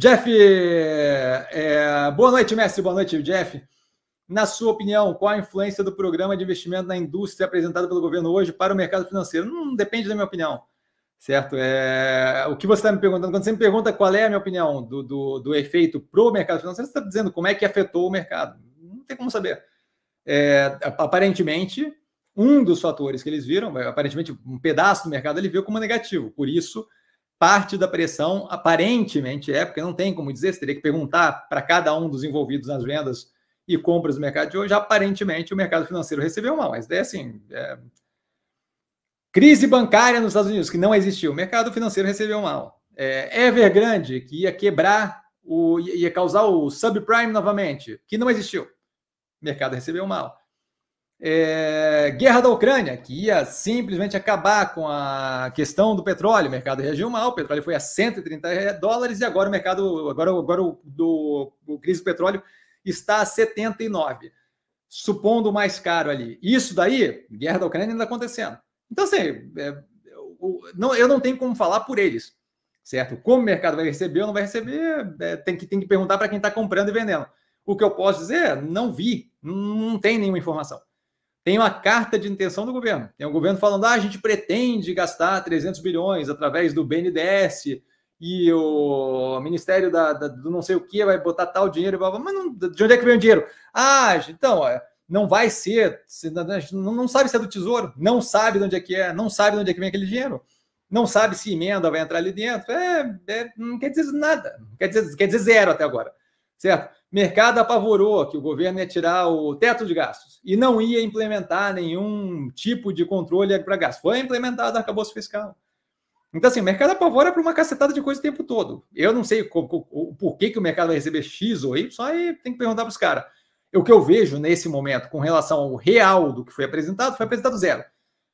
Jeff, é, é, boa noite, mestre. Boa noite, Jeff. Na sua opinião, qual a influência do programa de investimento na indústria apresentado pelo governo hoje para o mercado financeiro? Não depende da minha opinião, certo? É, o que você está me perguntando, quando você me pergunta qual é a minha opinião do, do, do efeito para o mercado financeiro, você está dizendo como é que afetou o mercado. Não tem como saber. É, aparentemente, um dos fatores que eles viram, aparentemente um pedaço do mercado ele viu como negativo. Por isso, Parte da pressão, aparentemente, é, porque não tem como dizer, você teria que perguntar para cada um dos envolvidos nas vendas e compras do mercado de hoje, aparentemente o mercado financeiro recebeu mal. Mas é assim. É... Crise bancária nos Estados Unidos, que não existiu. O mercado financeiro recebeu mal. É, Evergrande, que ia quebrar, o, ia causar o subprime novamente, que não existiu. O mercado recebeu mal. É, guerra da Ucrânia, que ia simplesmente acabar com a questão do petróleo. O mercado reagiu mal, o petróleo foi a 130 dólares e agora o mercado, agora, agora o, do, o crise do petróleo está a 79, supondo mais caro ali. Isso daí, guerra da Ucrânia ainda acontecendo. Então, assim, é, o, não, eu não tenho como falar por eles, certo? Como o mercado vai receber ou não vai receber, é, tem, que, tem que perguntar para quem está comprando e vendendo. O que eu posso dizer, é, não vi, não tem nenhuma informação tem uma carta de intenção do governo. Tem um governo falando: ah, a gente pretende gastar 300 bilhões através do BNDES e o Ministério da, da do não sei o que vai botar tal dinheiro, blá, blá, mas não, de onde é que vem o dinheiro? Ah, então, não vai ser, não sabe se é do Tesouro, não sabe de onde é que é, não sabe de onde é que vem aquele dinheiro, não sabe se emenda vai entrar ali dentro, é, é não quer dizer nada, quer dizer, quer dizer zero até agora certo? Mercado apavorou que o governo ia tirar o teto de gastos e não ia implementar nenhum tipo de controle para gastos. Foi implementado o arcabouço fiscal. Então, assim, o mercado apavora para uma cacetada de coisa o tempo todo. Eu não sei o porquê que o mercado vai receber X ou Y, só aí tem que perguntar para os caras. O que eu vejo nesse momento com relação ao real do que foi apresentado, foi apresentado zero.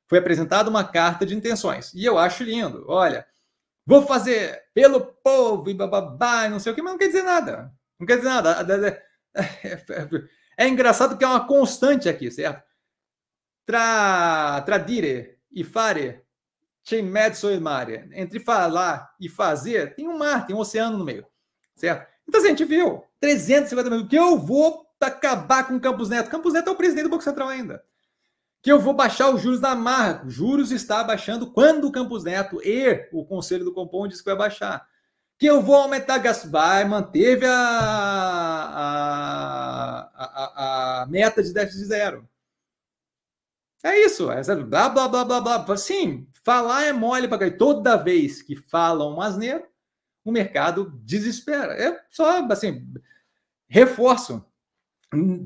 Foi apresentada uma carta de intenções. E eu acho lindo. Olha, vou fazer pelo povo e bababá e não sei o que, mas não quer dizer nada. Não quer dizer nada. É, é, é, é engraçado que é uma constante aqui, certo? Tra, tradire e fare c'è in mezzo il mare. Entre falar e fazer, tem um mar, tem um oceano no meio, certo? Então, assim, a gente viu 350 mil, que eu vou acabar com o Campos Neto. Campos Neto é o presidente do Banco Central ainda. Que eu vou baixar os juros da marra. Juros está baixando quando o Campos Neto e o Conselho do Compom diz que vai baixar que eu vou aumentar gasto. Vai, manteve a, a, a, a meta de déficit zero. É isso, é zero. Blá, blá, blá, blá, blá. Sim, falar é mole para cair Toda vez que falam um asneira, o mercado desespera. É só, assim, reforço.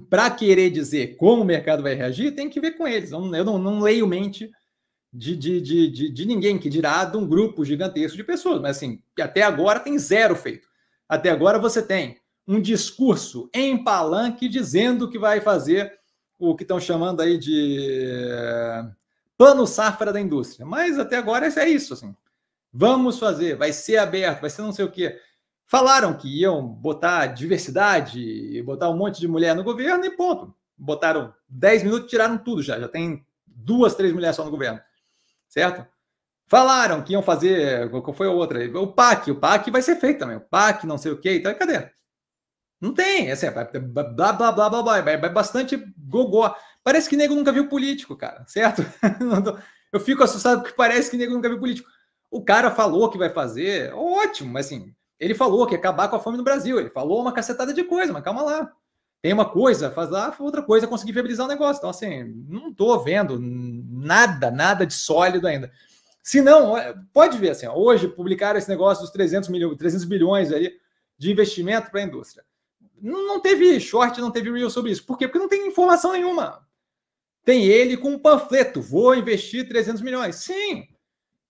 Para querer dizer como o mercado vai reagir, tem que ver com eles. Eu não, eu não, não leio mente de, de, de, de, ninguém, que dirá de um grupo gigantesco de pessoas. Mas, assim, até agora tem zero feito. Até agora você tem um discurso em palanque dizendo que vai fazer o que estão chamando aí de eh, pano safra da indústria. Mas até agora é isso, assim. Vamos fazer, vai ser aberto, vai ser não sei o quê. Falaram que iam botar diversidade, botar um monte de mulher no governo e ponto. Botaram 10 minutos, tiraram tudo já. Já tem duas, três mulheres só no governo certo? Falaram que iam fazer. Qual foi a outra? O PAC. O PAC vai ser feito também. O PAC, não sei o quê. Então, cadê? Não tem. É assim, blá, blá, blá, blá, blá, É bastante gogó. Parece que nego nunca viu político, cara, certo? Eu fico assustado porque parece que nego nunca viu político. O cara falou que vai fazer. Ótimo, mas assim, ele falou que ia acabar com a fome no Brasil. Ele falou uma cacetada de coisa, mas calma lá. Tem uma coisa, faz lá, outra coisa, é conseguir viabilizar o negócio. Então, assim, não tô vendo nada, nada de sólido ainda. Se não, é, pode ver assim, hoje publicaram esse negócio dos 300, milhões, 300 bilhões aí de investimento para a indústria. Não, não, teve short, não teve real sobre isso. Por quê? Porque não tem informação nenhuma. Tem ele com um panfleto, vou investir 300 milhões. Sim,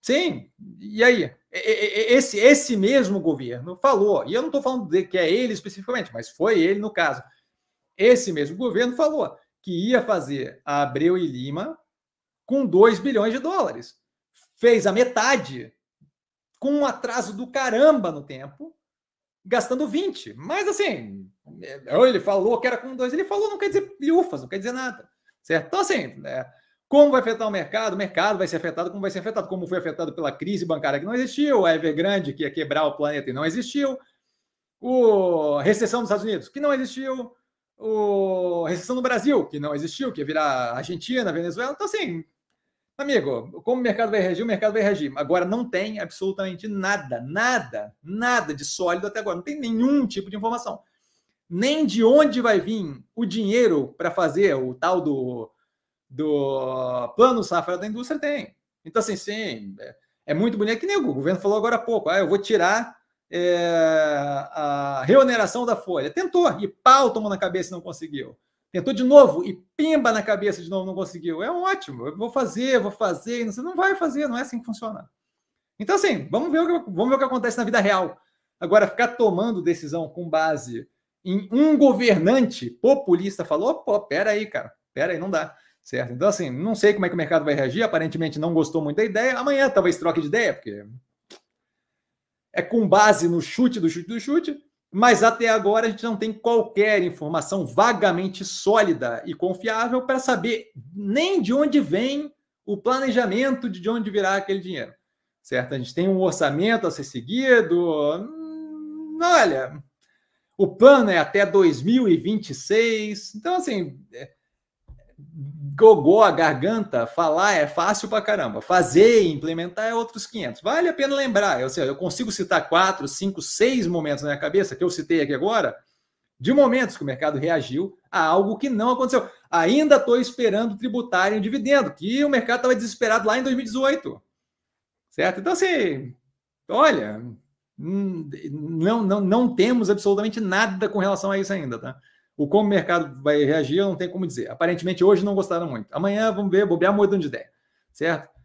sim. E aí? Esse, esse mesmo governo falou, e eu não estou falando de que é ele especificamente, mas foi ele no caso. Esse mesmo governo falou que ia fazer a Abreu e Lima com 2 bilhões de dólares. Fez a metade, com um atraso do caramba no tempo, gastando 20. Mas assim, é, é, ele falou que era com 2, ele falou, não quer dizer ufas, não quer dizer nada. Certo? Então, assim, é, como vai afetar o mercado? O mercado vai ser afetado como vai ser afetado, como foi afetado pela crise bancária que não existiu, a Evergrande que ia quebrar o planeta e não existiu, o recessão dos Estados Unidos, que não existiu, o recessão no Brasil, que não existiu, que ia virar Argentina, Venezuela. Então, assim, Amigo, como o mercado vai reagir, o mercado vai reagir. Agora não tem absolutamente nada, nada, nada de sólido até agora. Não tem nenhum tipo de informação. Nem de onde vai vir o dinheiro para fazer o tal do, do plano safra da indústria tem. Então, assim, sim, é, é muito bonito. Que nem o governo falou agora há pouco. Ah, eu vou tirar é, a reoneração da folha. Tentou, e pau tomou na cabeça e não conseguiu. Tentou de novo e pimba na cabeça de novo, não conseguiu. É ótimo, eu vou fazer, vou fazer. Você não vai fazer, não é assim que funciona. Então, assim, vamos ver, o que, vamos ver o que acontece na vida real. Agora, ficar tomando decisão com base em um governante populista falou, pô, pera aí, cara, pera aí, não dá. Certo? Então, assim, não sei como é que o mercado vai reagir, aparentemente não gostou muito da ideia. Amanhã talvez troque de ideia, porque é com base no chute do chute do chute. Mas até agora a gente não tem qualquer informação vagamente sólida e confiável para saber nem de onde vem o planejamento de onde virá aquele dinheiro. Certo? A gente tem um orçamento a ser seguido. Hum, olha, o plano é até 2026. Então, assim, é, gogó a garganta, falar é fácil pra caramba. Fazer e implementar é outros 500. Vale a pena lembrar. Eu, eu consigo citar quatro, cinco, seis momentos na minha cabeça que eu citei aqui agora, de momentos que o mercado reagiu a algo que não aconteceu. Ainda estou esperando tributário em dividendo, que o mercado estava desesperado lá em 2018. Certo? Então, assim, olha, hum, não, não, não temos absolutamente nada com relação a isso ainda, tá? O como o mercado vai reagir, eu não tenho como dizer. Aparentemente, hoje não gostaram muito. Amanhã, vamos ver, bobear mudando de ideia, certo?